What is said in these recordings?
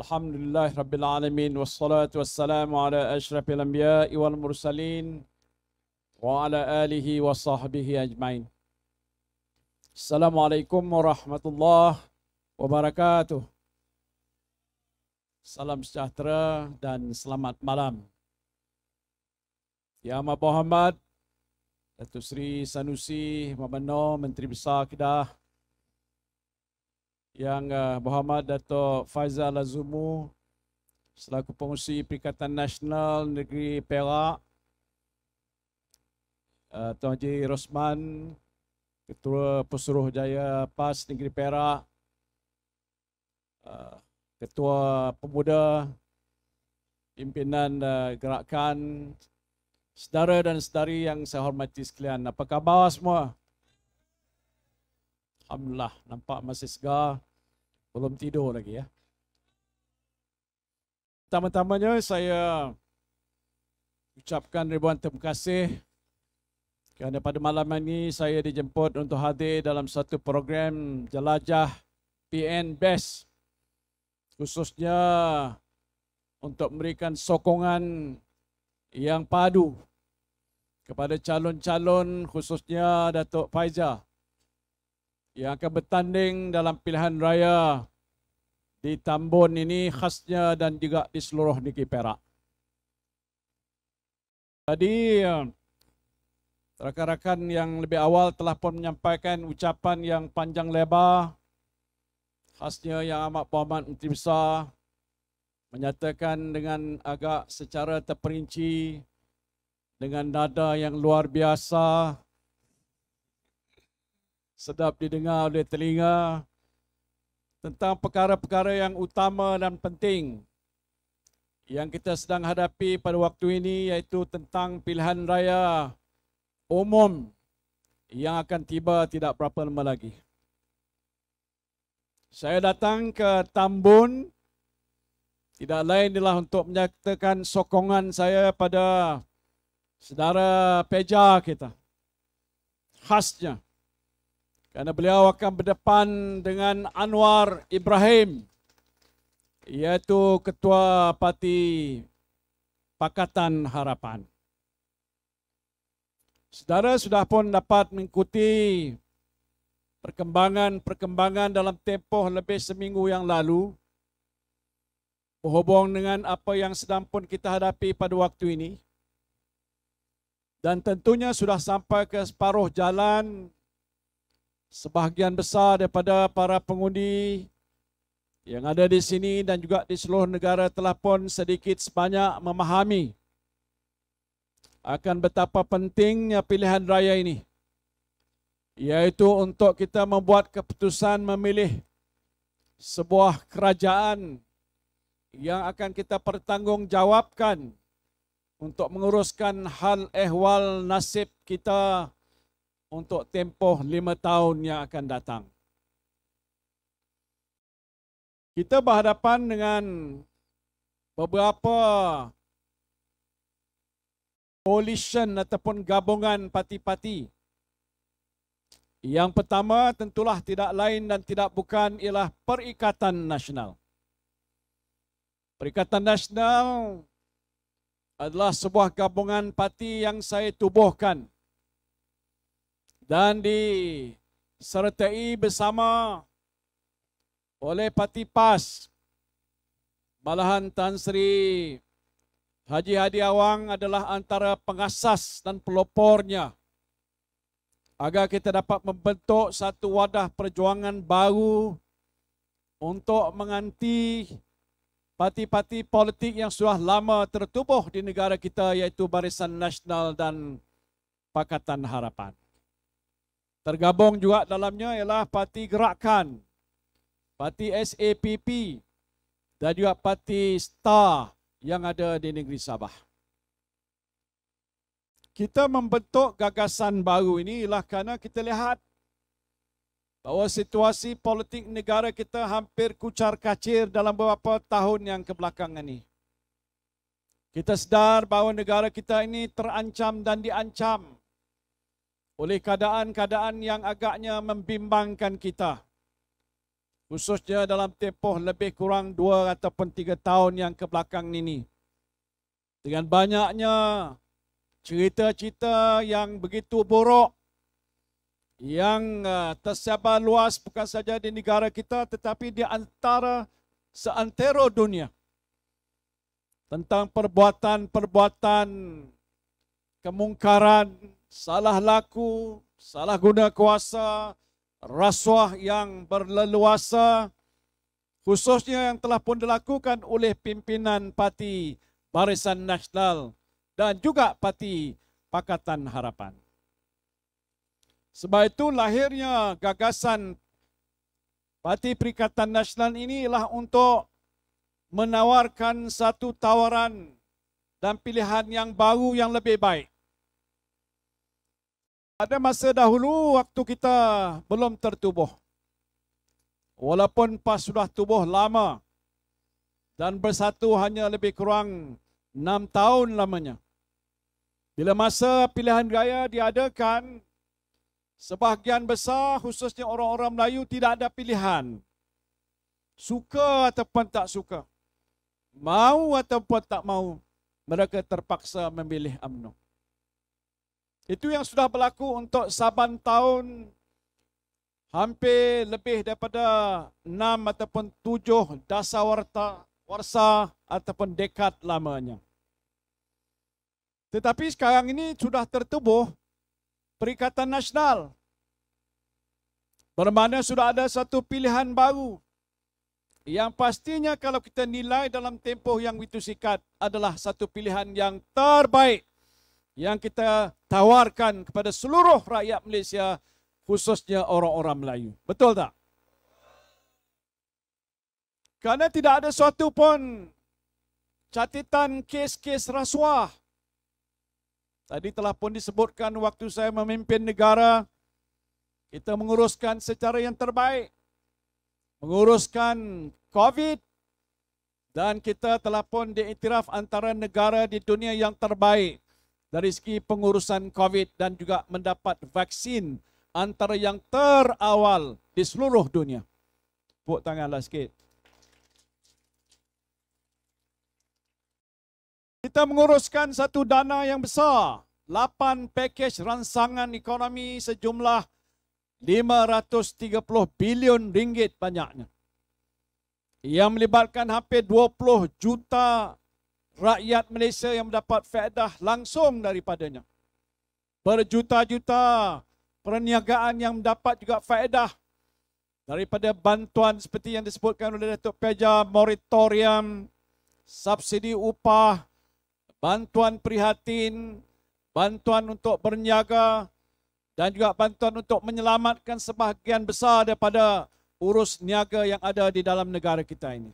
الحمد لله رب العالمين والصلاة والسلام على أشرف الأنبياء والمرسلين وعلى آله وصحبه أجمعين السلام عليكم ورحمة الله وبركاته Salam sejahtera dan selamat malam. Yang Amat Berhormat, Datuk Seri Sanusi, Mabano, Menteri Besar Kedah, yang ah, uh, berhormat Dato' Faizal Lazumu selaku pengurusi Perikatan Nasional Negeri Perak uh, Tuan Haji Rosman Ketua Pesuruh Jaya PAS Negeri Perak uh, Ketua Pemuda Pimpinan uh, Gerakan Sedara dan Sedari yang saya hormati sekalian Apa khabar semua? Alhamdulillah, nampak masih segar. Belum tidur lagi ya. Pertama-tamanya saya ucapkan ribuan terima kasih kerana pada malam ini saya dijemput untuk hadir dalam satu program jelajah PN Best khususnya untuk memberikan sokongan yang padu kepada calon-calon khususnya Datuk Faizah yang akan bertanding dalam pilihan raya di Tambun ini khasnya dan juga di seluruh Negeri Perak. Tadi rakan-rakan yang lebih awal telah pun menyampaikan ucapan yang panjang lebar khasnya yang amat berhormat Menteri Besar menyatakan dengan agak secara terperinci dengan nada yang luar biasa sedap didengar oleh telinga tentang perkara-perkara yang utama dan penting yang kita sedang hadapi pada waktu ini iaitu tentang pilihan raya umum yang akan tiba tidak berapa lama lagi. Saya datang ke Tambun tidak lain adalah untuk menyatakan sokongan saya pada saudara Peja kita. Khasnya kerana beliau akan berdepan dengan Anwar Ibrahim iaitu ketua parti Pakatan Harapan. Saudara sudah pun dapat mengikuti perkembangan-perkembangan dalam tempoh lebih seminggu yang lalu berhubung dengan apa yang sedang pun kita hadapi pada waktu ini. Dan tentunya sudah sampai ke separuh jalan sebahagian besar daripada para pengundi yang ada di sini dan juga di seluruh negara telah pun sedikit sebanyak memahami akan betapa pentingnya pilihan raya ini iaitu untuk kita membuat keputusan memilih sebuah kerajaan yang akan kita pertanggungjawabkan untuk menguruskan hal ehwal nasib kita untuk tempoh lima tahun yang akan datang. Kita berhadapan dengan beberapa coalition ataupun gabungan parti-parti. Yang pertama tentulah tidak lain dan tidak bukan ialah Perikatan Nasional. Perikatan Nasional adalah sebuah gabungan parti yang saya tubuhkan dan disertai bersama oleh Parti PAS Malahan Tan Sri Haji Hadi Awang adalah antara pengasas dan pelopornya agar kita dapat membentuk satu wadah perjuangan baru untuk menganti parti-parti politik yang sudah lama tertubuh di negara kita iaitu Barisan Nasional dan Pakatan Harapan. Tergabung juga dalamnya ialah Parti Gerakan, Parti SAPP dan juga Parti STAR yang ada di negeri Sabah. Kita membentuk gagasan baru ini ialah kerana kita lihat bahawa situasi politik negara kita hampir kucar kacir dalam beberapa tahun yang kebelakangan ini. Kita sedar bahawa negara kita ini terancam dan diancam oleh keadaan-keadaan yang agaknya membimbangkan kita. Khususnya dalam tempoh lebih kurang dua ataupun tiga tahun yang kebelakang ini. Dengan banyaknya cerita-cerita yang begitu buruk yang eh, tersebar luas bukan saja di negara kita tetapi di antara seantero dunia tentang perbuatan-perbuatan kemungkaran salah laku, salah guna kuasa, rasuah yang berleluasa, khususnya yang telah pun dilakukan oleh pimpinan parti Barisan Nasional dan juga parti Pakatan Harapan. Sebab itu lahirnya gagasan Parti Perikatan Nasional ini ialah untuk menawarkan satu tawaran dan pilihan yang baru yang lebih baik. Ada masa dahulu waktu kita belum tertubuh. Walaupun pas sudah tubuh lama dan bersatu hanya lebih kurang 6 tahun lamanya. Bila masa pilihan raya diadakan, sebahagian besar khususnya orang-orang Melayu tidak ada pilihan. Suka ataupun tak suka. Mau ataupun tak mau, mereka terpaksa memilih UMNO. Itu yang sudah berlaku untuk saban tahun hampir lebih daripada enam ataupun tujuh dasar warta, warsa ataupun dekad lamanya. Tetapi sekarang ini sudah tertubuh Perikatan Nasional. Bermakna sudah ada satu pilihan baru yang pastinya kalau kita nilai dalam tempoh yang itu sikat adalah satu pilihan yang terbaik yang kita tawarkan kepada seluruh rakyat Malaysia khususnya orang-orang Melayu. Betul tak? Karena tidak ada suatu pun catatan kes-kes rasuah. Tadi telah pun disebutkan waktu saya memimpin negara, kita menguruskan secara yang terbaik, menguruskan COVID dan kita telah pun diiktiraf antara negara di dunia yang terbaik dari segi pengurusan COVID dan juga mendapat vaksin antara yang terawal di seluruh dunia. Buat tanganlah sikit. Kita menguruskan satu dana yang besar, 8 pakej ransangan ekonomi sejumlah 530 bilion ringgit banyaknya. Ia melibatkan hampir 20 juta rakyat Malaysia yang mendapat faedah langsung daripadanya. Berjuta-juta perniagaan yang mendapat juga faedah daripada bantuan seperti yang disebutkan oleh Datuk Peja, moratorium, subsidi upah, bantuan prihatin, bantuan untuk berniaga dan juga bantuan untuk menyelamatkan sebahagian besar daripada urus niaga yang ada di dalam negara kita ini.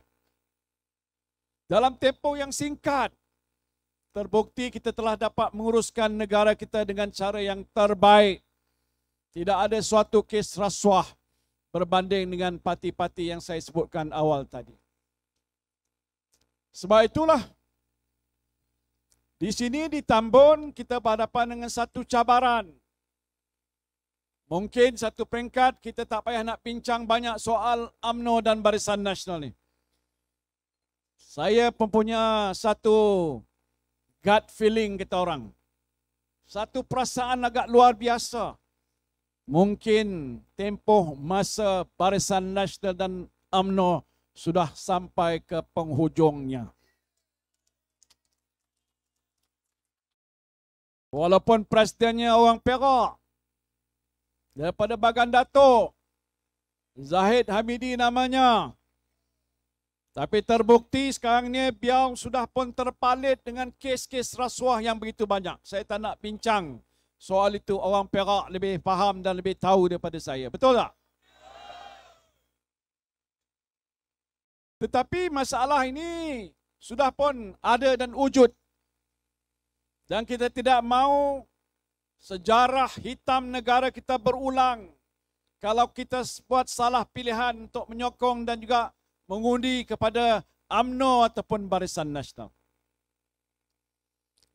Dalam tempoh yang singkat, terbukti kita telah dapat menguruskan negara kita dengan cara yang terbaik. Tidak ada suatu kes rasuah berbanding dengan parti-parti yang saya sebutkan awal tadi. Sebab itulah, di sini di Tambun kita berhadapan dengan satu cabaran. Mungkin satu peringkat kita tak payah nak pincang banyak soal amno dan Barisan Nasional ni saya mempunyai satu gut feeling kita orang. Satu perasaan agak luar biasa. Mungkin tempoh masa Barisan Nasional dan UMNO sudah sampai ke penghujungnya. Walaupun presidennya orang Perak daripada Bagan Datuk Zahid Hamidi namanya tapi terbukti sekarang ni biau sudah pun terpalit dengan kes-kes rasuah yang begitu banyak. Saya tak nak bincang soal itu orang Perak lebih faham dan lebih tahu daripada saya. Betul tak? Tetapi masalah ini sudah pun ada dan wujud. Dan kita tidak mahu sejarah hitam negara kita berulang kalau kita buat salah pilihan untuk menyokong dan juga mengundi kepada AMNO ataupun Barisan Nasional.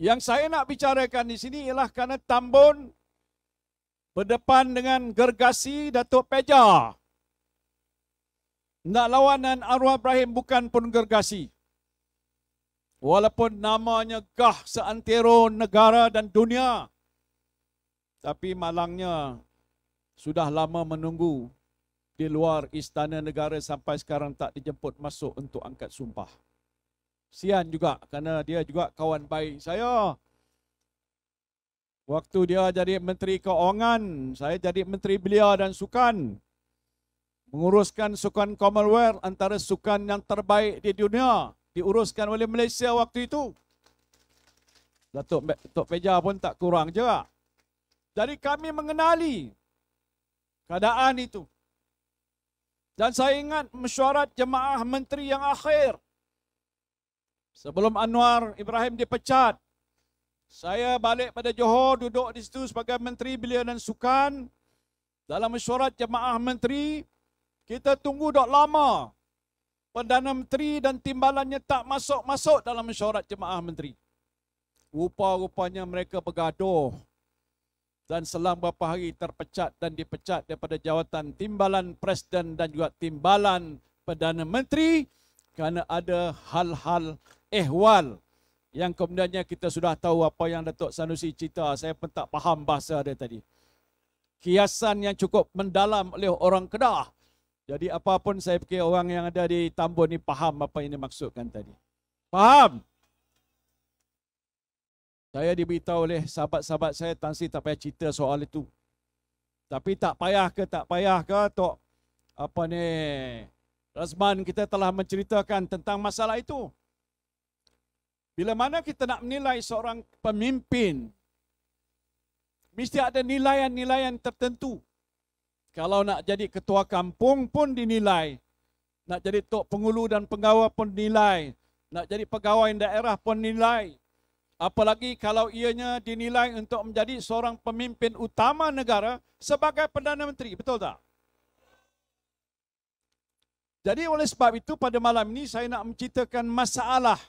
Yang saya nak bicarakan di sini ialah kerana Tambun berdepan dengan gergasi Datuk Peja. Nak lawan dengan Arwah Ibrahim bukan pun gergasi. Walaupun namanya gah seantero negara dan dunia. Tapi malangnya sudah lama menunggu di luar istana negara sampai sekarang tak dijemput masuk untuk angkat sumpah. Sian juga kerana dia juga kawan baik saya. Waktu dia jadi Menteri Keuangan, saya jadi Menteri Belia dan Sukan. Menguruskan Sukan Commonwealth antara sukan yang terbaik di dunia. Diuruskan oleh Malaysia waktu itu. Datuk, Datuk Peja pun tak kurang juga. Jadi kami mengenali keadaan itu. Dan saya ingat mesyuarat jemaah menteri yang akhir. Sebelum Anwar Ibrahim dipecat, saya balik pada Johor duduk di situ sebagai menteri belia dan sukan. Dalam mesyuarat jemaah menteri, kita tunggu dah lama. Perdana Menteri dan timbalannya tak masuk-masuk dalam mesyuarat jemaah menteri. Rupa-rupanya mereka bergaduh dan selang beberapa hari terpecat dan dipecat daripada jawatan timbalan presiden dan juga timbalan perdana menteri kerana ada hal-hal ehwal yang kemudiannya kita sudah tahu apa yang Datuk Sanusi cerita saya pun tak faham bahasa dia tadi kiasan yang cukup mendalam oleh orang Kedah jadi apapun saya fikir orang yang ada di Tambun ni faham apa yang dimaksudkan tadi faham saya diberitahu oleh sahabat-sahabat saya Tan tak payah cerita soal itu. Tapi tak payah ke tak payah ke Tok apa ni? Razman kita telah menceritakan tentang masalah itu. Bila mana kita nak menilai seorang pemimpin, mesti ada nilai-nilai tertentu. Kalau nak jadi ketua kampung pun dinilai. Nak jadi tok pengulu dan pegawai pun dinilai. Nak jadi pegawai daerah pun dinilai apalagi kalau ianya dinilai untuk menjadi seorang pemimpin utama negara sebagai Perdana Menteri, betul tak? Jadi oleh sebab itu pada malam ini saya nak menceritakan masalah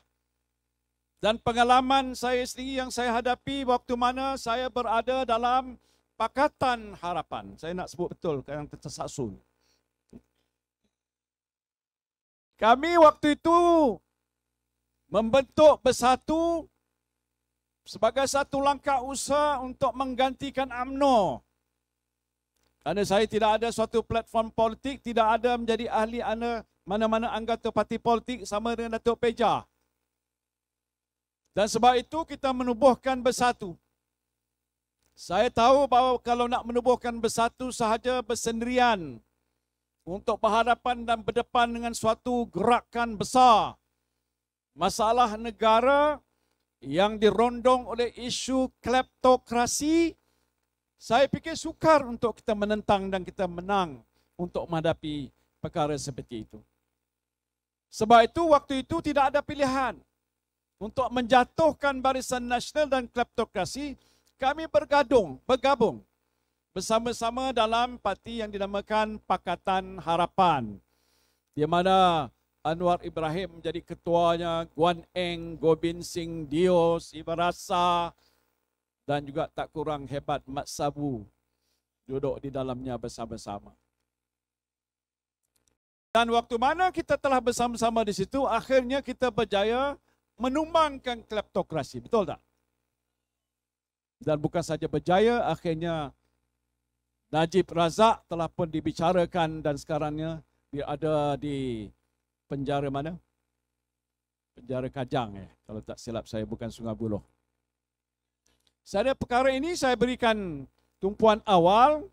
dan pengalaman saya sendiri yang saya hadapi waktu mana saya berada dalam Pakatan Harapan. Saya nak sebut betul yang tersesat sun. Kami waktu itu membentuk bersatu sebagai satu langkah usaha untuk menggantikan AMNO. Kerana saya tidak ada suatu platform politik, tidak ada menjadi ahli anda mana-mana anggota parti politik sama dengan Datuk Peja. Dan sebab itu kita menubuhkan bersatu. Saya tahu bahawa kalau nak menubuhkan bersatu sahaja bersendirian untuk berhadapan dan berdepan dengan suatu gerakan besar. Masalah negara yang dirondong oleh isu kleptokrasi, saya fikir sukar untuk kita menentang dan kita menang untuk menghadapi perkara seperti itu. Sebab itu waktu itu tidak ada pilihan untuk menjatuhkan barisan nasional dan kleptokrasi, kami bergadung, bergabung bersama-sama dalam parti yang dinamakan Pakatan Harapan. Di mana Anwar Ibrahim menjadi ketuanya, Guan Eng, Gobin Singh, Dio, Sibarasa dan juga tak kurang hebat Mat Sabu duduk di dalamnya bersama-sama. Dan waktu mana kita telah bersama-sama di situ, akhirnya kita berjaya menumbangkan kleptokrasi, betul tak? Dan bukan saja berjaya, akhirnya Najib Razak telah pun dibicarakan dan sekarangnya dia ada di penjara mana? Penjara Kajang eh, kalau tak silap saya bukan Sungai Buloh. Saya perkara ini saya berikan tumpuan awal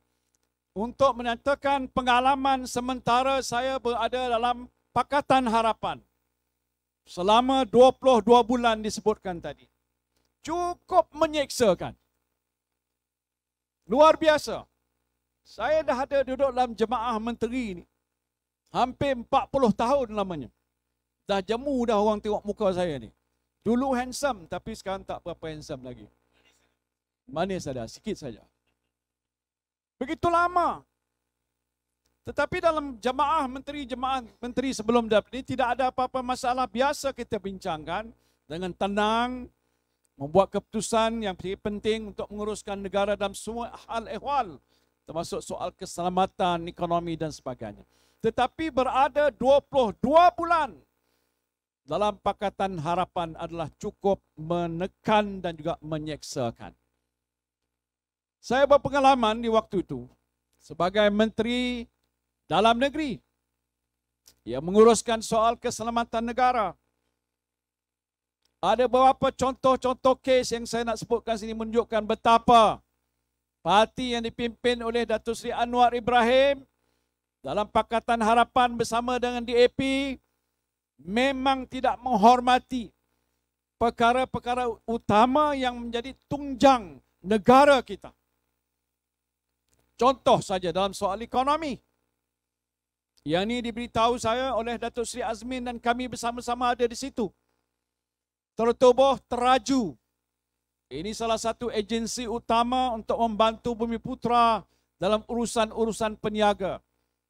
untuk menyatakan pengalaman sementara saya berada dalam Pakatan Harapan selama 22 bulan disebutkan tadi. Cukup menyeksakan. Luar biasa. Saya dah ada duduk dalam jemaah menteri ini. Hampir 40 tahun lamanya. Dah jemu dah orang tengok muka saya ni. Dulu handsome tapi sekarang tak berapa handsome lagi. Manis ada sikit saja. Begitu lama. Tetapi dalam jemaah menteri jemaah menteri sebelum dah ini tidak ada apa-apa masalah biasa kita bincangkan dengan tenang membuat keputusan yang penting untuk menguruskan negara dalam semua hal ehwal termasuk soal keselamatan ekonomi dan sebagainya tetapi berada 22 bulan dalam pakatan harapan adalah cukup menekan dan juga menyeksakan. Saya berpengalaman di waktu itu sebagai menteri dalam negeri yang menguruskan soal keselamatan negara. Ada beberapa contoh-contoh kes yang saya nak sebutkan sini menunjukkan betapa parti yang dipimpin oleh Datuk Seri Anwar Ibrahim dalam Pakatan Harapan bersama dengan DAP memang tidak menghormati perkara-perkara utama yang menjadi tunjang negara kita. Contoh saja dalam soal ekonomi. Yang ini diberitahu saya oleh Datuk Sri Azmin dan kami bersama-sama ada di situ. Tertubuh teraju. Ini salah satu agensi utama untuk membantu Bumi Putra dalam urusan-urusan peniaga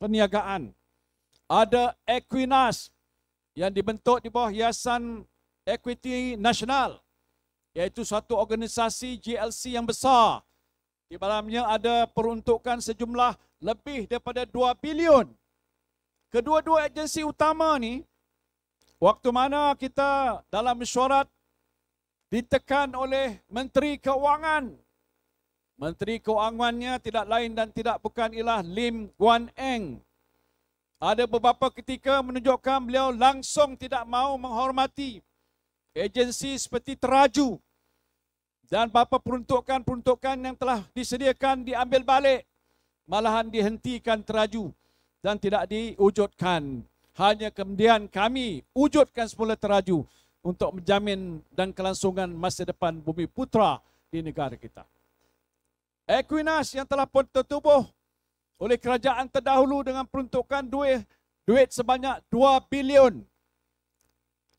perniagaan. Ada Equinas yang dibentuk di bawah hiasan Equity Nasional iaitu satu organisasi GLC yang besar. Di dalamnya ada peruntukan sejumlah lebih daripada 2 bilion. Kedua-dua agensi utama ni waktu mana kita dalam mesyuarat ditekan oleh Menteri Keuangan Menteri Keuangannya tidak lain dan tidak bukan ialah Lim Guan Eng. Ada beberapa ketika menunjukkan beliau langsung tidak mahu menghormati agensi seperti teraju dan beberapa peruntukan-peruntukan yang telah disediakan diambil balik malahan dihentikan teraju dan tidak diwujudkan. Hanya kemudian kami wujudkan semula teraju untuk menjamin dan kelangsungan masa depan bumi putra di negara kita. Equinas yang telah pun tertubuh oleh kerajaan terdahulu dengan peruntukan duit duit sebanyak 2 bilion.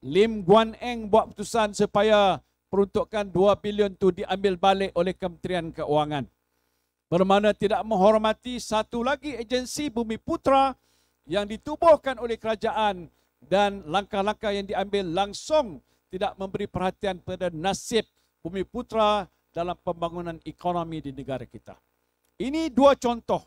Lim Guan Eng buat putusan supaya peruntukan 2 bilion itu diambil balik oleh Kementerian Keuangan. Bermana tidak menghormati satu lagi agensi Bumi Putra yang ditubuhkan oleh kerajaan dan langkah-langkah yang diambil langsung tidak memberi perhatian pada nasib Bumi Putra dalam pembangunan ekonomi di negara kita. Ini dua contoh.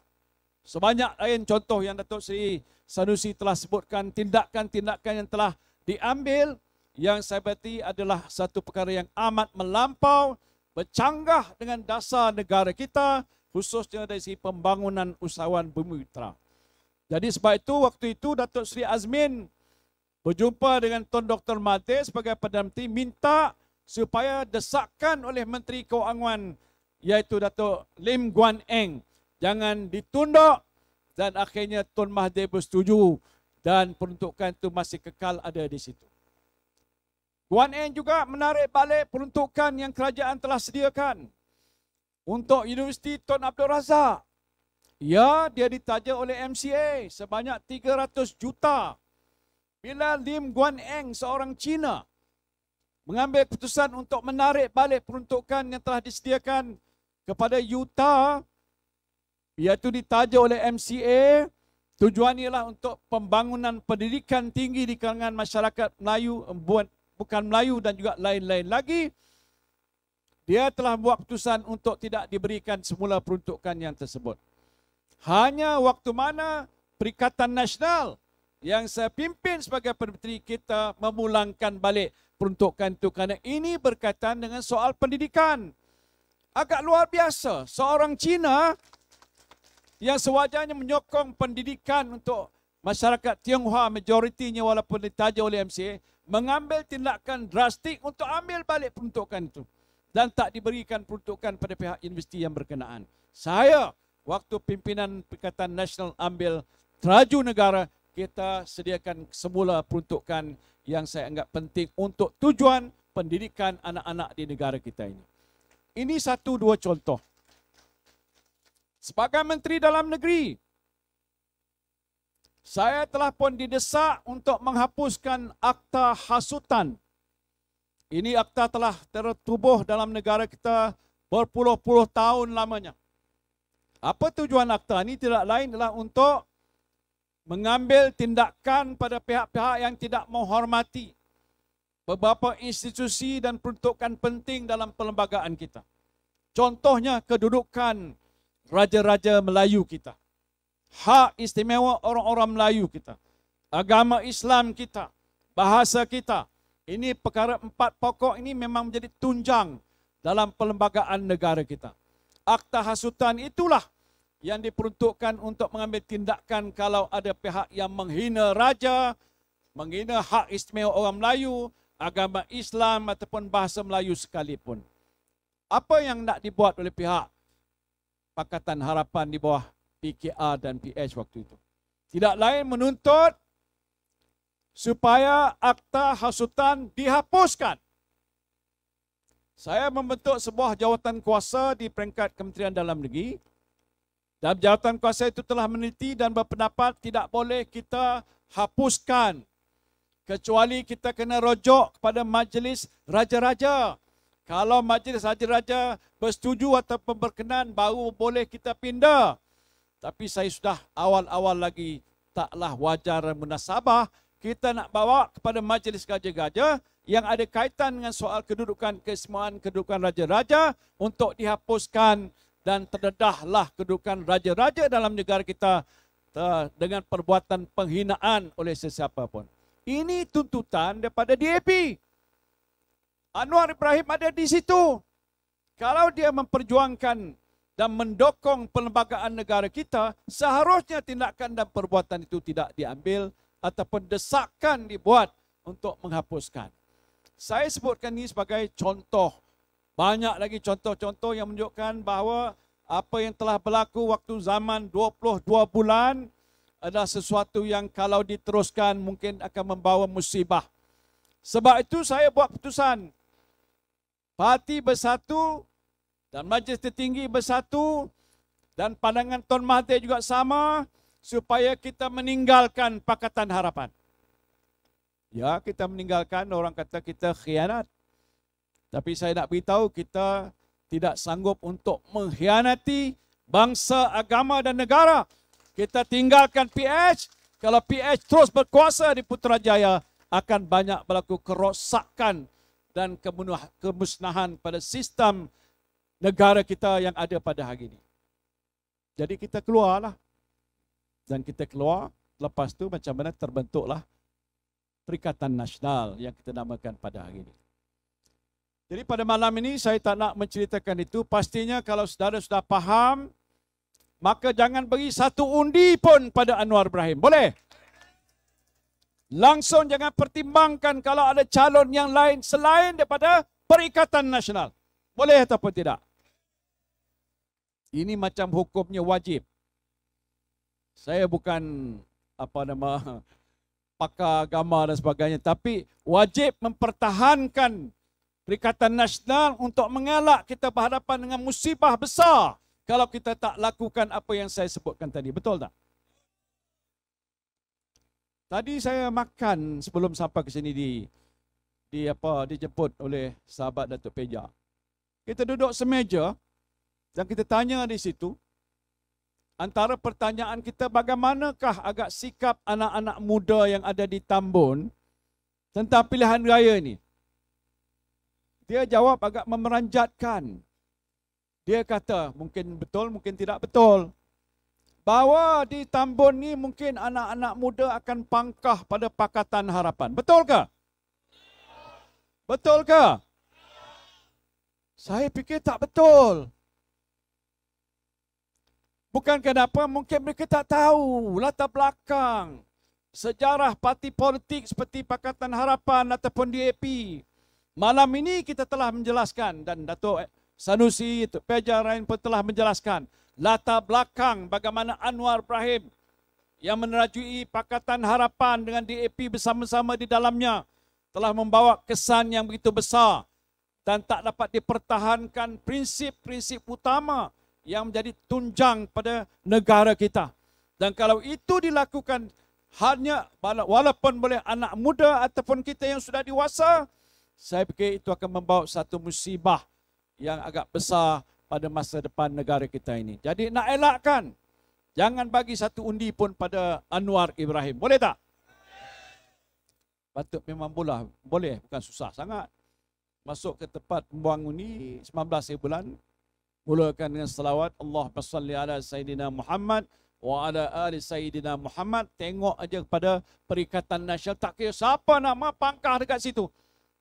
Sebanyak lain contoh yang Datuk Seri Sanusi telah sebutkan, tindakan-tindakan yang telah diambil yang saya berarti adalah satu perkara yang amat melampau, bercanggah dengan dasar negara kita, khususnya dari segi pembangunan usahawan bumi Jadi sebab itu, waktu itu Datuk Seri Azmin berjumpa dengan Tuan Dr. Mahathir sebagai Perdana Menteri, minta supaya desakan oleh Menteri Kewangan, iaitu Datuk Lim Guan Eng jangan ditunduk dan akhirnya Tun Mahathir bersetuju dan peruntukan itu masih kekal ada di situ. Guan Eng juga menarik balik peruntukan yang kerajaan telah sediakan untuk Universiti Tun Abdul Razak. Ya, dia ditaja oleh MCA sebanyak 300 juta bila Lim Guan Eng seorang Cina mengambil keputusan untuk menarik balik peruntukan yang telah disediakan kepada Yuta iaitu ditaja oleh MCA tujuannya ialah untuk pembangunan pendidikan tinggi di kalangan masyarakat Melayu bukan Melayu dan juga lain-lain lagi dia telah buat keputusan untuk tidak diberikan semula peruntukan yang tersebut hanya waktu mana Perikatan Nasional yang saya pimpin sebagai Perdana Menteri kita memulangkan balik peruntukan itu kerana ini berkaitan dengan soal pendidikan. Agak luar biasa seorang Cina yang sewajarnya menyokong pendidikan untuk masyarakat Tionghoa majoritinya walaupun ditaja oleh MCA mengambil tindakan drastik untuk ambil balik peruntukan itu dan tak diberikan peruntukan pada pihak universiti yang berkenaan. Saya waktu pimpinan Perikatan Nasional ambil teraju negara kita sediakan semula peruntukan yang saya anggap penting untuk tujuan pendidikan anak-anak di negara kita ini. Ini satu dua contoh. Sebagai Menteri Dalam Negeri, saya telah pun didesak untuk menghapuskan akta hasutan. Ini akta telah tertubuh dalam negara kita berpuluh-puluh tahun lamanya. Apa tujuan akta ini tidak lain adalah untuk mengambil tindakan pada pihak-pihak yang tidak menghormati beberapa institusi dan peruntukan penting dalam perlembagaan kita. Contohnya kedudukan raja-raja Melayu kita. Hak istimewa orang-orang Melayu kita. Agama Islam kita, bahasa kita. Ini perkara empat pokok ini memang menjadi tunjang dalam perlembagaan negara kita. Akta hasutan itulah yang diperuntukkan untuk mengambil tindakan kalau ada pihak yang menghina raja, menghina hak istimewa orang Melayu, agama Islam ataupun bahasa Melayu sekalipun. Apa yang nak dibuat oleh pihak Pakatan Harapan di bawah PKR dan PH waktu itu? Tidak lain menuntut supaya akta hasutan dihapuskan. Saya membentuk sebuah jawatan kuasa di peringkat Kementerian Dalam Negeri dan jawatan kuasa itu telah meneliti dan berpendapat tidak boleh kita hapuskan. Kecuali kita kena rojok kepada majlis raja-raja. Kalau majlis raja-raja bersetuju atau berkenan baru boleh kita pindah. Tapi saya sudah awal-awal lagi taklah wajar dan munasabah kita nak bawa kepada majlis raja-raja yang ada kaitan dengan soal kedudukan kesemuan kedudukan raja-raja untuk dihapuskan dan terdedahlah kedudukan raja-raja dalam negara kita dengan perbuatan penghinaan oleh sesiapa pun. Ini tuntutan daripada DAP. Anwar Ibrahim ada di situ. Kalau dia memperjuangkan dan mendukung perlembagaan negara kita, seharusnya tindakan dan perbuatan itu tidak diambil ataupun desakan dibuat untuk menghapuskan. Saya sebutkan ini sebagai contoh banyak lagi contoh-contoh yang menunjukkan bahawa apa yang telah berlaku waktu zaman 22 bulan adalah sesuatu yang kalau diteruskan mungkin akan membawa musibah. Sebab itu saya buat keputusan. Parti bersatu dan majlis tertinggi bersatu dan pandangan Tuan Mahathir juga sama supaya kita meninggalkan Pakatan Harapan. Ya, kita meninggalkan orang kata kita khianat. Tapi saya nak beritahu kita tidak sanggup untuk mengkhianati bangsa, agama dan negara. Kita tinggalkan PH. Kalau PH terus berkuasa di Putrajaya, akan banyak berlaku kerosakan dan kemusnahan pada sistem negara kita yang ada pada hari ini. Jadi kita keluarlah. Dan kita keluar, lepas tu macam mana terbentuklah Perikatan Nasional yang kita namakan pada hari ini. Jadi pada malam ini saya tak nak menceritakan itu. Pastinya kalau saudara sudah faham, maka jangan beri satu undi pun pada Anwar Ibrahim. Boleh? Langsung jangan pertimbangkan kalau ada calon yang lain selain daripada Perikatan Nasional. Boleh ataupun tidak? Ini macam hukumnya wajib. Saya bukan apa nama pakar agama dan sebagainya. Tapi wajib mempertahankan Perikatan Nasional untuk mengelak kita berhadapan dengan musibah besar kalau kita tak lakukan apa yang saya sebutkan tadi. Betul tak? Tadi saya makan sebelum sampai ke sini di di apa dijemput oleh sahabat Datuk Peja. Kita duduk semeja dan kita tanya di situ antara pertanyaan kita bagaimanakah agak sikap anak-anak muda yang ada di Tambun tentang pilihan raya ini? Dia jawab agak memeranjatkan. Dia kata, mungkin betul, mungkin tidak betul. Bahawa di Tambun ni mungkin anak-anak muda akan pangkah pada Pakatan Harapan. Betul ke? Betul ke? Saya fikir tak betul. Bukan kenapa mungkin mereka tak tahu latar belakang sejarah parti politik seperti Pakatan Harapan ataupun DAP. Malam ini kita telah menjelaskan dan Dato' Sanusi Pejarain pun telah menjelaskan latar belakang bagaimana Anwar Ibrahim yang menerajui Pakatan Harapan dengan DAP bersama-sama di dalamnya telah membawa kesan yang begitu besar dan tak dapat dipertahankan prinsip-prinsip utama yang menjadi tunjang pada negara kita. Dan kalau itu dilakukan hanya walaupun boleh anak muda ataupun kita yang sudah dewasa, saya fikir itu akan membawa satu musibah yang agak besar pada masa depan negara kita ini. Jadi nak elakkan, jangan bagi satu undi pun pada Anwar Ibrahim. Boleh tak? Patut memang bola. Boleh, bukan susah sangat. Masuk ke tempat pembuang undi 19 bulan. Mulakan dengan salawat Allah salli ala Sayyidina Muhammad wa ala ali Sayyidina Muhammad. Tengok aja kepada Perikatan Nasional. Tak kira siapa nama pangkah dekat situ.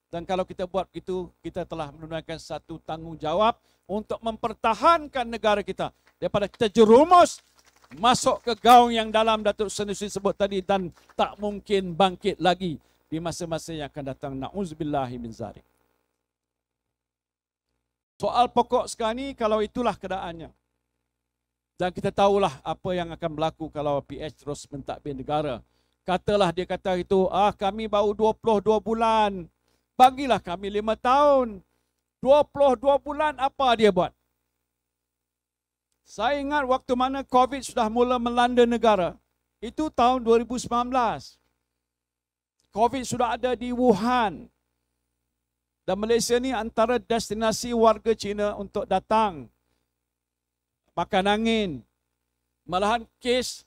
Dan kalau kita buat itu, kita telah menunaikan satu tanggungjawab untuk mempertahankan negara kita daripada terjerumus masuk ke gaung yang dalam Datuk Senusi sebut tadi dan tak mungkin bangkit lagi di masa-masa yang akan datang. Na'uzubillahi min zarik. Soal pokok sekarang ni, kalau itulah keadaannya. Dan kita tahulah apa yang akan berlaku kalau PH terus mentadbir negara. Katalah dia kata itu, ah kami baru 22 bulan bagilah kami lima tahun. Dua puluh dua bulan apa dia buat? Saya ingat waktu mana COVID sudah mula melanda negara. Itu tahun 2019. COVID sudah ada di Wuhan. Dan Malaysia ni antara destinasi warga China untuk datang. Makan angin. Malahan kes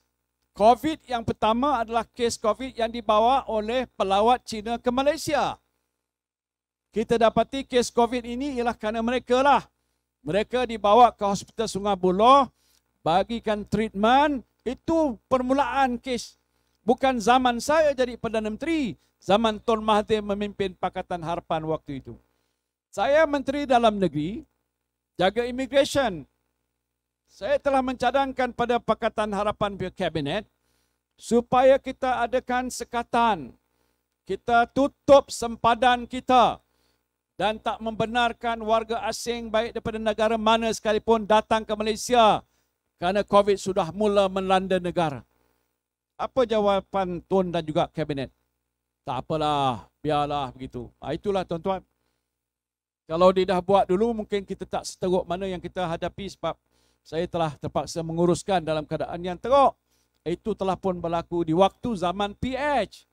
COVID yang pertama adalah kes COVID yang dibawa oleh pelawat China ke Malaysia kita dapati kes COVID ini ialah kerana mereka lah. Mereka dibawa ke hospital Sungai Buloh, bagikan treatment, itu permulaan kes. Bukan zaman saya jadi Perdana Menteri, zaman Tun Mahathir memimpin Pakatan Harapan waktu itu. Saya Menteri Dalam Negeri, jaga immigration. Saya telah mencadangkan pada Pakatan Harapan Kabinet supaya kita adakan sekatan. Kita tutup sempadan kita dan tak membenarkan warga asing baik daripada negara mana sekalipun datang ke Malaysia kerana COVID sudah mula melanda negara. Apa jawapan Tuan dan juga Kabinet? Tak apalah, biarlah begitu. Ha, itulah tuan-tuan. Kalau dia dah buat dulu, mungkin kita tak seteruk mana yang kita hadapi sebab saya telah terpaksa menguruskan dalam keadaan yang teruk. Itu telah pun berlaku di waktu zaman PH.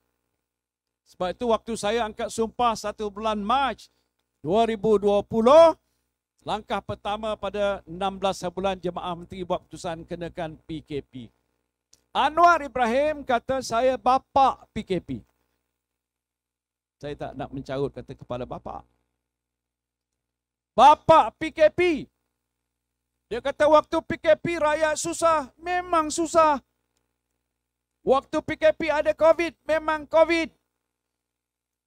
Sebab itu waktu saya angkat sumpah satu bulan Mac 2020 langkah pertama pada 16 bulan jemaah menteri buat keputusan kenakan PKP. Anwar Ibrahim kata saya bapa PKP. Saya tak nak mencarut kata kepala bapa. Bapa PKP. Dia kata waktu PKP raya susah, memang susah. Waktu PKP ada COVID, memang COVID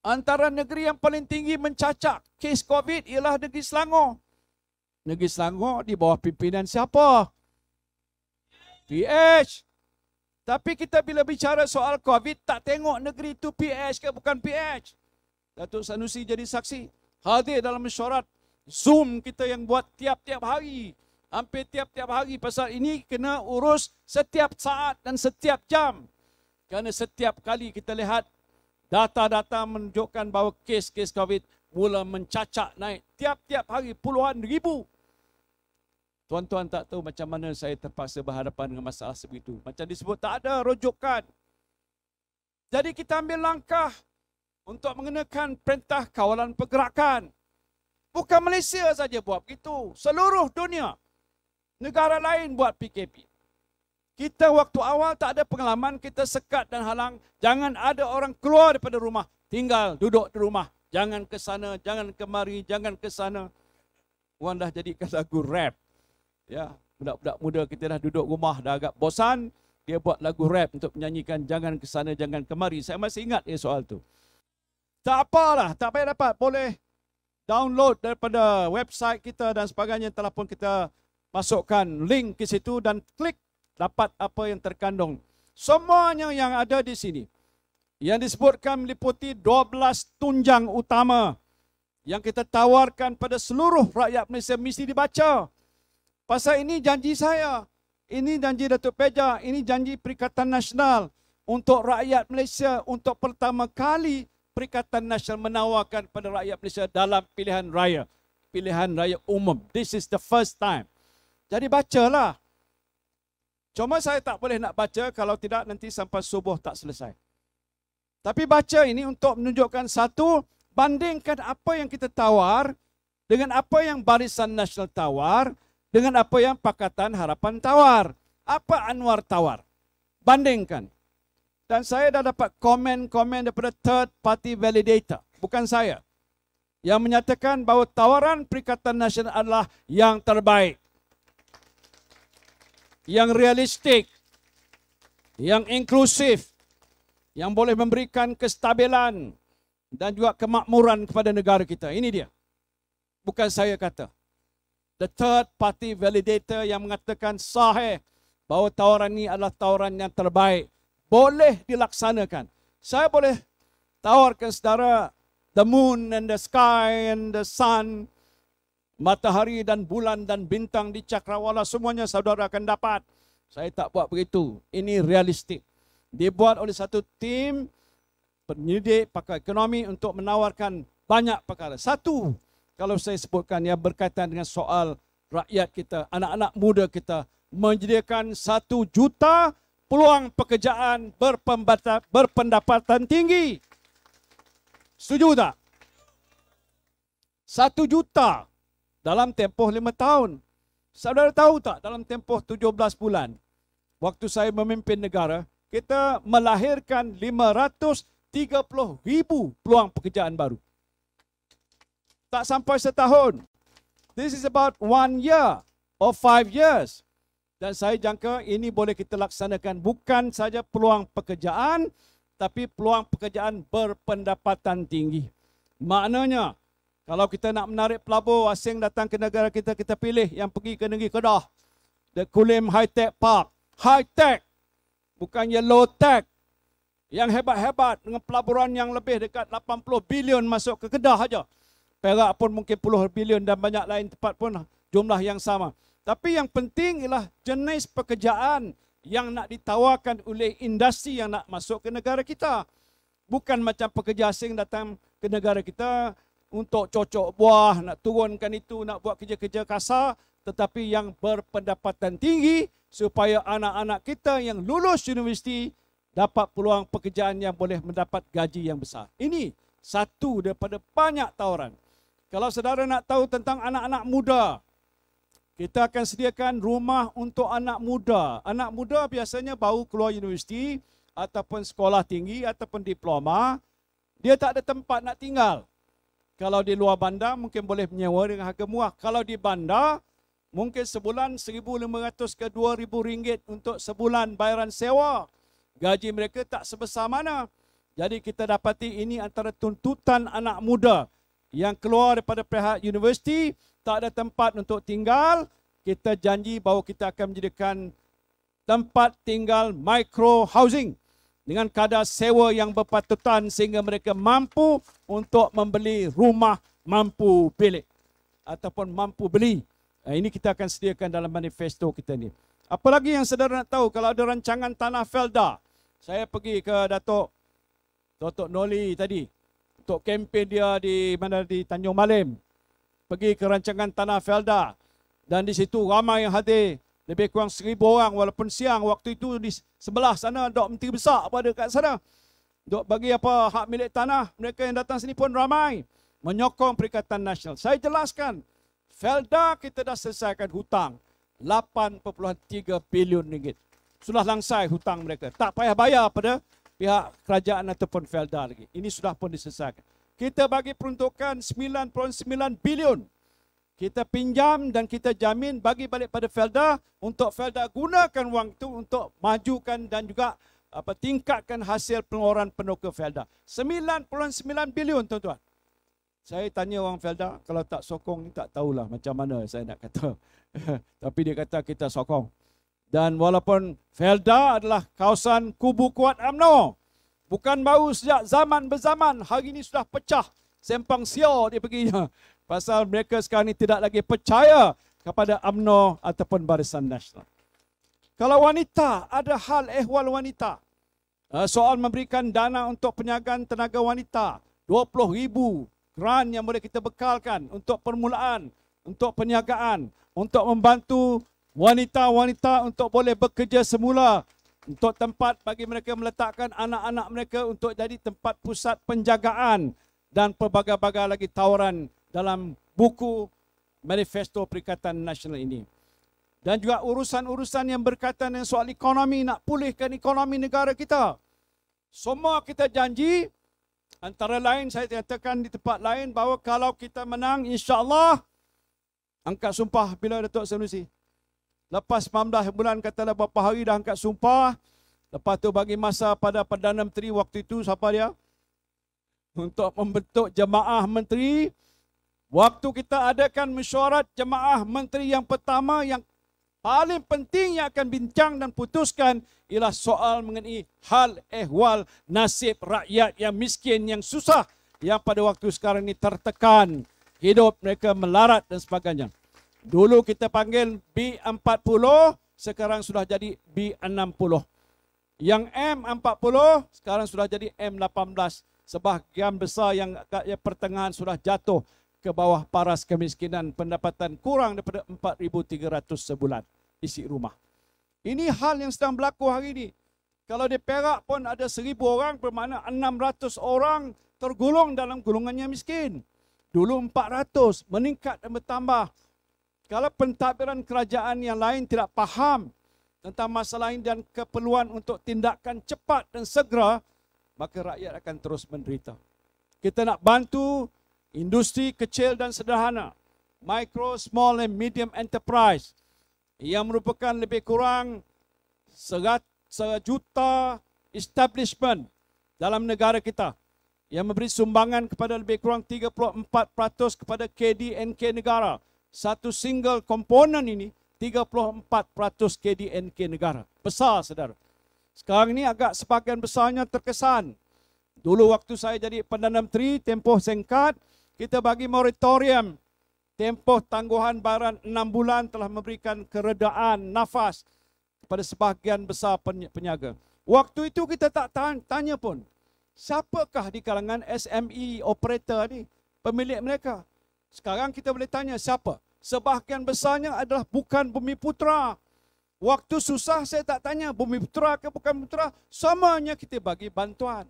antara negeri yang paling tinggi mencacat kes COVID ialah negeri Selangor. Negeri Selangor di bawah pimpinan siapa? PH. Tapi kita bila bicara soal COVID, tak tengok negeri itu PH ke bukan PH. Datuk Sanusi jadi saksi. Hadir dalam mesyuarat Zoom kita yang buat tiap-tiap hari. Hampir tiap-tiap hari pasal ini kena urus setiap saat dan setiap jam. Kerana setiap kali kita lihat data-data menunjukkan bahawa kes-kes COVID mula mencacat naik tiap-tiap hari puluhan ribu. Tuan-tuan tak tahu macam mana saya terpaksa berhadapan dengan masalah sebegitu. Macam disebut tak ada rujukan. Jadi kita ambil langkah untuk mengenakan perintah kawalan pergerakan. Bukan Malaysia saja buat begitu. Seluruh dunia. Negara lain buat PKP. Kita waktu awal tak ada pengalaman, kita sekat dan halang. Jangan ada orang keluar daripada rumah. Tinggal, duduk di rumah. Jangan ke sana, jangan kemari, jangan ke sana. Orang dah jadikan lagu rap. Ya, budak-budak muda kita dah duduk rumah, dah agak bosan. Dia buat lagu rap untuk menyanyikan jangan ke sana, jangan kemari. Saya masih ingat ya soal tu. Tak apalah, tak payah dapat. Boleh download daripada website kita dan sebagainya. Telah pun kita masukkan link ke situ dan klik dapat apa yang terkandung. Semuanya yang ada di sini. Yang disebutkan meliputi 12 tunjang utama yang kita tawarkan pada seluruh rakyat Malaysia mesti dibaca. Pasal ini janji saya. Ini janji Datuk Peja, ini janji Perikatan Nasional untuk rakyat Malaysia untuk pertama kali Perikatan Nasional menawarkan pada rakyat Malaysia dalam pilihan raya, pilihan raya umum. This is the first time. Jadi bacalah. Cuma saya tak boleh nak baca kalau tidak nanti sampai subuh tak selesai. Tapi baca ini untuk menunjukkan satu, bandingkan apa yang kita tawar dengan apa yang Barisan Nasional tawar, dengan apa yang Pakatan Harapan tawar. Apa Anwar tawar? Bandingkan. Dan saya dah dapat komen-komen daripada third party validator, bukan saya. Yang menyatakan bahawa tawaran Perikatan Nasional adalah yang terbaik yang realistik, yang inklusif, yang boleh memberikan kestabilan dan juga kemakmuran kepada negara kita. Ini dia. Bukan saya kata. The third party validator yang mengatakan sahih bahawa tawaran ini adalah tawaran yang terbaik. Boleh dilaksanakan. Saya boleh tawarkan saudara the moon and the sky and the sun matahari dan bulan dan bintang di cakrawala semuanya saudara akan dapat. Saya tak buat begitu. Ini realistik. Dibuat oleh satu tim penyidik pakar ekonomi untuk menawarkan banyak perkara. Satu, kalau saya sebutkan ya berkaitan dengan soal rakyat kita, anak-anak muda kita menyediakan satu juta peluang pekerjaan berpendapatan tinggi. Setuju tak? Satu juta dalam tempoh lima tahun. Saudara tahu tak dalam tempoh tujuh belas bulan waktu saya memimpin negara, kita melahirkan lima ratus tiga puluh ribu peluang pekerjaan baru. Tak sampai setahun. This is about one year or five years. Dan saya jangka ini boleh kita laksanakan bukan saja peluang pekerjaan, tapi peluang pekerjaan berpendapatan tinggi. Maknanya, kalau kita nak menarik pelabur asing datang ke negara kita, kita pilih yang pergi ke negeri Kedah. The Kulim High Tech Park. High Tech. bukannya low Tech. Yang hebat-hebat dengan pelaburan yang lebih dekat 80 bilion masuk ke Kedah aja. Perak pun mungkin puluh bilion dan banyak lain tempat pun jumlah yang sama. Tapi yang penting ialah jenis pekerjaan yang nak ditawarkan oleh industri yang nak masuk ke negara kita. Bukan macam pekerja asing datang ke negara kita, untuk cocok buah, nak turunkan itu, nak buat kerja-kerja kasar, tetapi yang berpendapatan tinggi supaya anak-anak kita yang lulus universiti dapat peluang pekerjaan yang boleh mendapat gaji yang besar. Ini satu daripada banyak tawaran. Kalau saudara nak tahu tentang anak-anak muda, kita akan sediakan rumah untuk anak muda. Anak muda biasanya baru keluar universiti ataupun sekolah tinggi ataupun diploma, dia tak ada tempat nak tinggal. Kalau di luar bandar mungkin boleh menyewa dengan harga murah. Kalau di bandar mungkin sebulan 1500 ke 2000 ringgit untuk sebulan bayaran sewa. Gaji mereka tak sebesar mana. Jadi kita dapati ini antara tuntutan anak muda yang keluar daripada pihak universiti tak ada tempat untuk tinggal. Kita janji bahawa kita akan menjadikan tempat tinggal micro housing dengan kadar sewa yang berpatutan sehingga mereka mampu untuk membeli rumah mampu bilik ataupun mampu beli. Eh, ini kita akan sediakan dalam manifesto kita ini. Apalagi yang saudara nak tahu kalau ada rancangan tanah Felda. Saya pergi ke Datuk Datuk Noli tadi untuk kempen dia di mana di Tanjung Malim. Pergi ke rancangan tanah Felda dan di situ ramai yang hadir lebih kurang seribu orang walaupun siang waktu itu di sebelah sana dok menteri besar pada ada kat sana dok bagi apa hak milik tanah mereka yang datang sini pun ramai menyokong perikatan nasional saya jelaskan felda kita dah selesaikan hutang 8.3 bilion ringgit sudah langsai hutang mereka tak payah bayar pada pihak kerajaan ataupun felda lagi ini sudah pun diselesaikan kita bagi peruntukan 9.9 bilion kita pinjam dan kita jamin bagi balik pada Felda untuk Felda gunakan wang itu untuk majukan dan juga apa tingkatkan hasil pengeluaran penukar Felda. 99 bilion tuan-tuan. Saya tanya orang Felda, kalau tak sokong ni tak tahulah macam mana saya nak kata. Tapi dia kata kita sokong. Dan walaupun Felda adalah kawasan kubu kuat AMNO, bukan baru sejak zaman berzaman, hari ini sudah pecah. Sempang siur dia pergi. Pasal mereka sekarang ini tidak lagi percaya kepada UMNO ataupun Barisan Nasional. Kalau wanita, ada hal ehwal wanita. Eh, soal memberikan dana untuk penyagaan tenaga wanita. 20 ribu grant yang boleh kita bekalkan untuk permulaan, untuk penyagaan, untuk membantu wanita-wanita untuk boleh bekerja semula. Untuk tempat bagi mereka meletakkan anak-anak mereka untuk jadi tempat pusat penjagaan dan pelbagai-bagai lagi tawaran dalam buku manifesto Perikatan Nasional ini. Dan juga urusan-urusan yang berkaitan dengan soal ekonomi, nak pulihkan ekonomi negara kita. Semua kita janji, antara lain saya katakan di tempat lain bahawa kalau kita menang, insyaAllah, angkat sumpah bila Datuk Senusi. Lepas 19 bulan katalah beberapa hari dah angkat sumpah. Lepas tu bagi masa pada Perdana Menteri waktu itu, siapa dia? Untuk membentuk jemaah menteri, Waktu kita adakan mesyuarat jemaah menteri yang pertama yang paling penting yang akan bincang dan putuskan ialah soal mengenai hal ehwal nasib rakyat yang miskin, yang susah, yang pada waktu sekarang ini tertekan. Hidup mereka melarat dan sebagainya. Dulu kita panggil B40, sekarang sudah jadi B60. Yang M40, sekarang sudah jadi M18. Sebahagian besar yang, yang pertengahan sudah jatuh ke bawah paras kemiskinan pendapatan kurang daripada 4,300 sebulan isi rumah. Ini hal yang sedang berlaku hari ini. Kalau di Perak pun ada 1,000 orang bermakna 600 orang tergolong dalam gulungannya miskin. Dulu 400 meningkat dan bertambah. Kalau pentadbiran kerajaan yang lain tidak faham tentang masalah ini dan keperluan untuk tindakan cepat dan segera, maka rakyat akan terus menderita. Kita nak bantu industri kecil dan sederhana, micro, small and medium enterprise yang merupakan lebih kurang serat, juta establishment dalam negara kita yang memberi sumbangan kepada lebih kurang 34% kepada KDNK negara. Satu single komponen ini 34% KDNK negara. Besar, saudara. Sekarang ini agak sebagian besarnya terkesan. Dulu waktu saya jadi Perdana Menteri, tempoh singkat, kita bagi moratorium tempoh tangguhan barat enam bulan telah memberikan keredaan nafas kepada sebahagian besar peniaga. Waktu itu kita tak tanya pun siapakah di kalangan SME operator ni pemilik mereka. Sekarang kita boleh tanya siapa? Sebahagian besarnya adalah bukan Bumi Putra. Waktu susah saya tak tanya Bumi Putra ke bukan Bumi Putra. Samanya kita bagi bantuan.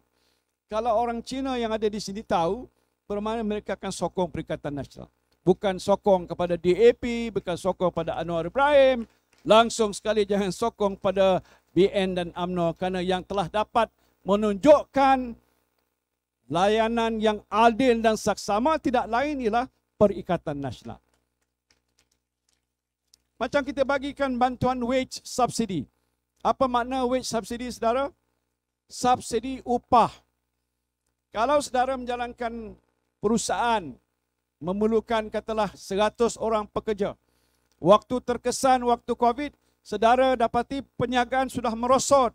Kalau orang Cina yang ada di sini tahu, permanen mereka akan sokong Perikatan Nasional. Bukan sokong kepada DAP, bukan sokong pada Anwar Ibrahim. Langsung sekali jangan sokong pada BN dan UMNO kerana yang telah dapat menunjukkan layanan yang adil dan saksama tidak lain ialah Perikatan Nasional. Macam kita bagikan bantuan wage subsidy. Apa makna wage subsidy, saudara? Subsidi upah. Kalau saudara menjalankan perusahaan memerlukan katalah 100 orang pekerja. Waktu terkesan waktu COVID, sedara dapati penyagaan sudah merosot.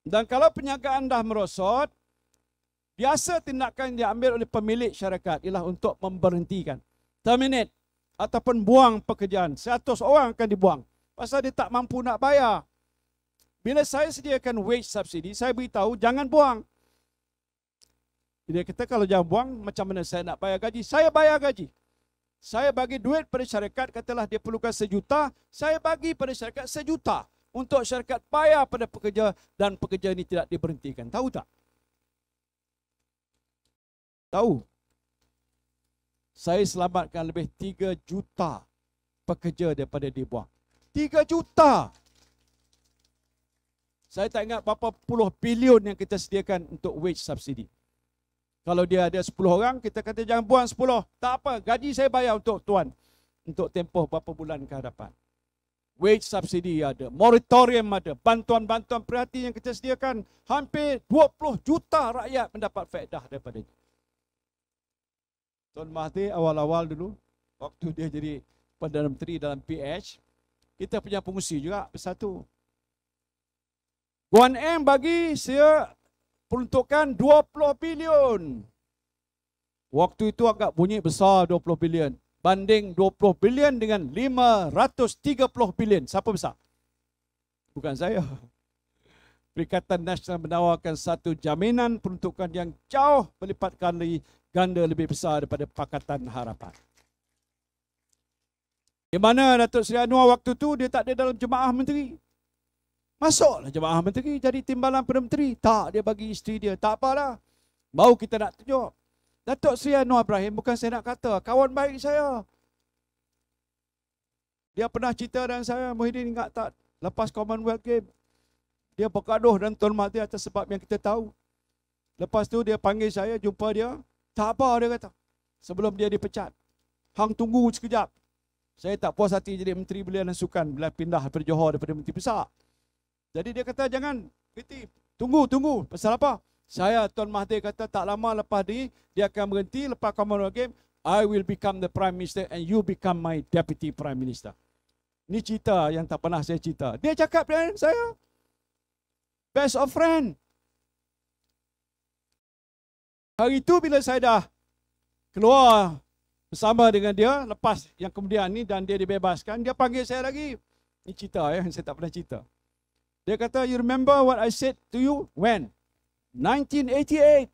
Dan kalau penyagaan dah merosot, biasa tindakan yang diambil oleh pemilik syarikat ialah untuk memberhentikan. Terminate ataupun buang pekerjaan. 100 orang akan dibuang. Pasal dia tak mampu nak bayar. Bila saya sediakan wage subsidi, saya beritahu jangan buang. Dia kata kalau jangan buang macam mana saya nak bayar gaji? Saya bayar gaji. Saya bagi duit pada syarikat katalah dia perlukan sejuta, saya bagi pada syarikat sejuta untuk syarikat bayar pada pekerja dan pekerja ini tidak diberhentikan. Tahu tak? Tahu. Saya selamatkan lebih 3 juta pekerja daripada dibuang. 3 juta. Saya tak ingat berapa puluh bilion yang kita sediakan untuk wage subsidy. Kalau dia ada 10 orang, kita kata jangan buang 10. Tak apa, gaji saya bayar untuk tuan. Untuk tempoh berapa bulan ke hadapan. Wage subsidi ada, moratorium ada, bantuan-bantuan prihati yang kita sediakan. Hampir 20 juta rakyat mendapat faedah daripada ini. Tuan Mahathir awal-awal dulu, waktu dia jadi Perdana Menteri dalam PH, kita punya pengusia juga bersatu. Guan M bagi saya peruntukan 20 bilion. Waktu itu agak bunyi besar 20 bilion. Banding 20 bilion dengan 530 bilion. Siapa besar? Bukan saya. Perikatan Nasional menawarkan satu jaminan peruntukan yang jauh berlipat kali ganda lebih besar daripada Pakatan Harapan. Di mana Datuk Seri Anwar waktu itu dia tak ada dalam jemaah menteri. Masuklah jemaah menteri jadi timbalan Perdana Menteri. Tak, dia bagi isteri dia. Tak apalah. Mau kita nak tunjuk. Datuk Sri Anwar Ibrahim, bukan saya nak kata. Kawan baik saya. Dia pernah cerita dengan saya, Muhyiddin ingat tak? Lepas Commonwealth Game, dia berkaduh dan tuan mati atas sebab yang kita tahu. Lepas tu dia panggil saya, jumpa dia. Tak apa, dia kata. Sebelum dia dipecat. Hang tunggu sekejap. Saya tak puas hati jadi Menteri Belian dan Sukan bila pindah dari Johor daripada Menteri Besar. Jadi dia kata jangan berhenti. Tunggu, tunggu. Pasal apa? Saya Tuan Mahathir kata tak lama lepas ni dia akan berhenti lepas Commonwealth Games, I will become the Prime Minister and you become my Deputy Prime Minister. Ini cerita yang tak pernah saya cerita. Dia cakap dengan saya. Best of friend. Hari itu bila saya dah keluar bersama dengan dia lepas yang kemudian ni dan dia dibebaskan dia panggil saya lagi Ini cerita yang eh, saya tak pernah cerita dia kata, you remember what I said to you? When? 1988.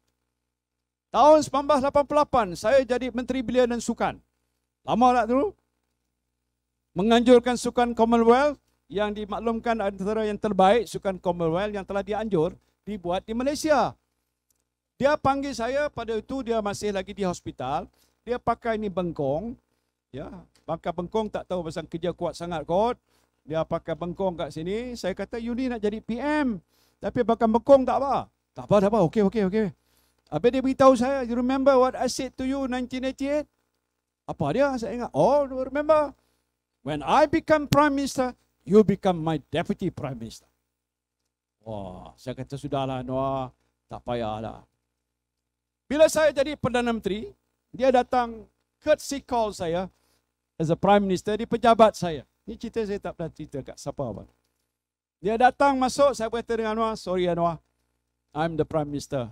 Tahun 1988, saya jadi Menteri Belia dan Sukan. Lama tak dulu? Menganjurkan Sukan Commonwealth yang dimaklumkan antara yang terbaik Sukan Commonwealth yang telah dianjur dibuat di Malaysia. Dia panggil saya pada itu dia masih lagi di hospital. Dia pakai ni bengkong. Ya, pakai bengkong tak tahu pasal kerja kuat sangat kot dia pakai bengkong kat sini. Saya kata, you nak jadi PM. Tapi pakai bengkong tak apa. Tak apa, tak apa. Okey, okey, okey. Habis dia beritahu saya, you remember what I said to you 1988? Apa dia? Saya ingat. Oh, you remember? When I become Prime Minister, you become my Deputy Prime Minister. Wah, oh, saya kata, sudahlah Noah. Tak payahlah. Bila saya jadi Perdana Menteri, dia datang courtesy call saya as a Prime Minister di pejabat saya. Ini cerita saya tak pernah cerita kat siapa apa. Dia datang masuk, saya berkata dengan Anwar, sorry Anwar, I'm the Prime Minister.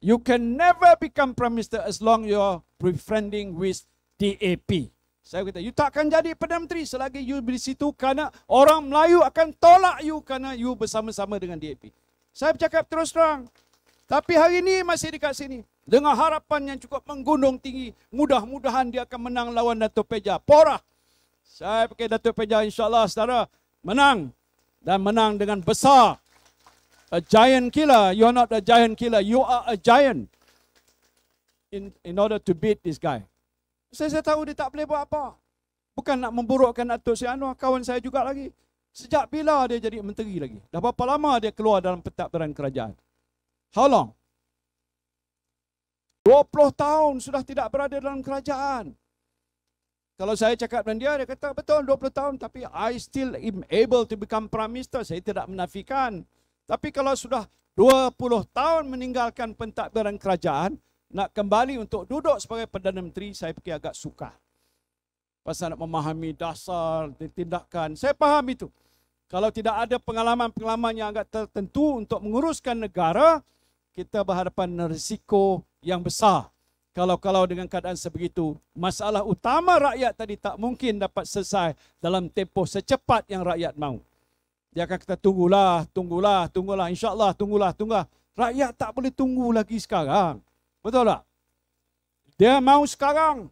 You can never become Prime Minister as long you're befriending with DAP. Saya kata, you takkan jadi Perdana Menteri selagi you di situ kerana orang Melayu akan tolak you kerana you bersama-sama dengan DAP. Saya bercakap terus terang. Tapi hari ini masih dekat sini. Dengan harapan yang cukup menggunung tinggi, mudah-mudahan dia akan menang lawan Dato' Peja. Porah! Saya pakai Datuk Peja insyaAllah saudara menang dan menang dengan besar. A giant killer, you are not a giant killer, you are a giant in in order to beat this guy. Saya, saya tahu dia tak boleh buat apa. Bukan nak memburukkan Datuk Sri Anwar, kawan saya juga lagi. Sejak bila dia jadi menteri lagi? Dah berapa lama dia keluar dalam petak peran kerajaan? How long? 20 tahun sudah tidak berada dalam kerajaan. Kalau saya cakap dengan dia, dia kata betul 20 tahun tapi I still am able to become prime minister. Saya tidak menafikan. Tapi kalau sudah 20 tahun meninggalkan pentadbiran kerajaan, nak kembali untuk duduk sebagai Perdana Menteri, saya fikir agak suka. Pasal nak memahami dasar, tindakan. Saya faham itu. Kalau tidak ada pengalaman-pengalaman yang agak tertentu untuk menguruskan negara, kita berhadapan risiko yang besar kalau-kalau dengan keadaan sebegitu masalah utama rakyat tadi tak mungkin dapat selesai dalam tempoh secepat yang rakyat mahu dia akan kata tunggulah tunggulah tunggulah insyaallah tunggulah tunggulah rakyat tak boleh tunggu lagi sekarang betul tak dia mahu sekarang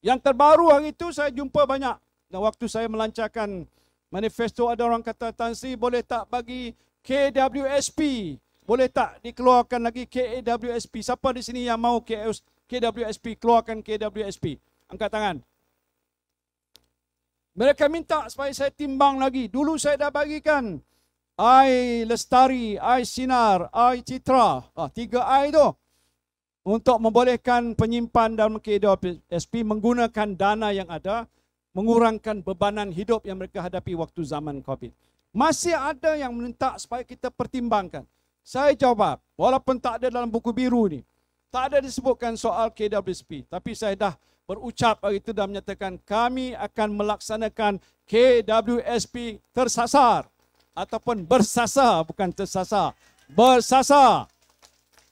yang terbaru hari itu saya jumpa banyak dan waktu saya melancarkan manifesto ada orang kata Tansi boleh tak bagi KWSP boleh tak dikeluarkan lagi KAWSP? Siapa di sini yang mahu KAWSP? KWSP, keluarkan KWSP. Angkat tangan. Mereka minta supaya saya timbang lagi. Dulu saya dah bagikan air lestari, air sinar, air citra. Ah, tiga air tu Untuk membolehkan penyimpan dalam KWSP menggunakan dana yang ada. Mengurangkan bebanan hidup yang mereka hadapi waktu zaman COVID. Masih ada yang minta supaya kita pertimbangkan. Saya jawab, walaupun tak ada dalam buku biru ni. Tak ada disebutkan soal KWSP. Tapi saya dah berucap hari itu dan menyatakan kami akan melaksanakan KWSP tersasar. Ataupun bersasar, bukan tersasar. Bersasar.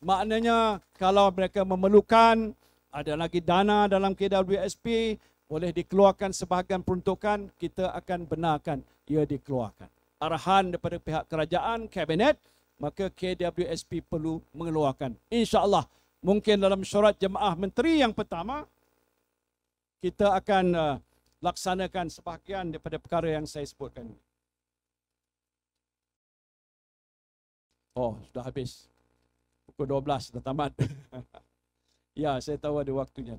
Maknanya kalau mereka memerlukan ada lagi dana dalam KWSP, boleh dikeluarkan sebahagian peruntukan, kita akan benarkan ia dikeluarkan. Arahan daripada pihak kerajaan, kabinet, maka KWSP perlu mengeluarkan. InsyaAllah mungkin dalam surat jemaah menteri yang pertama kita akan uh, laksanakan sebahagian daripada perkara yang saya sebutkan. Oh, sudah habis. Pukul 12 dah tamat. ya, saya tahu ada waktunya.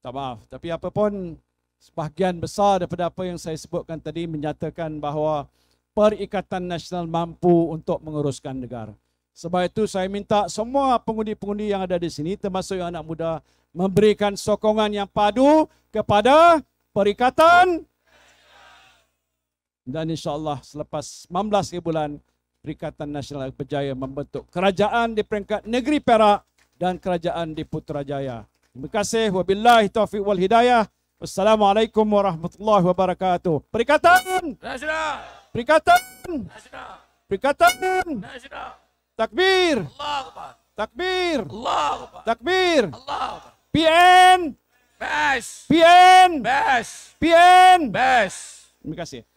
Tak maaf, tapi apa pun sebahagian besar daripada apa yang saya sebutkan tadi menyatakan bahawa Perikatan Nasional mampu untuk menguruskan negara. Sebab itu saya minta semua pengundi-pengundi yang ada di sini termasuk yang anak muda memberikan sokongan yang padu kepada Perikatan dan insyaAllah selepas 19 bulan Perikatan Nasional Berjaya membentuk kerajaan di peringkat negeri Perak dan kerajaan di Putrajaya. Terima kasih. Wabillahi taufiq wal hidayah. Assalamualaikum warahmatullahi wabarakatuh. Perikatan Nasional. Perikatan Nasional. Perikatan Nasional. Takbir. Takbir. Takbir. PN. Best. PN. Best. PN. Best. Terima kasih.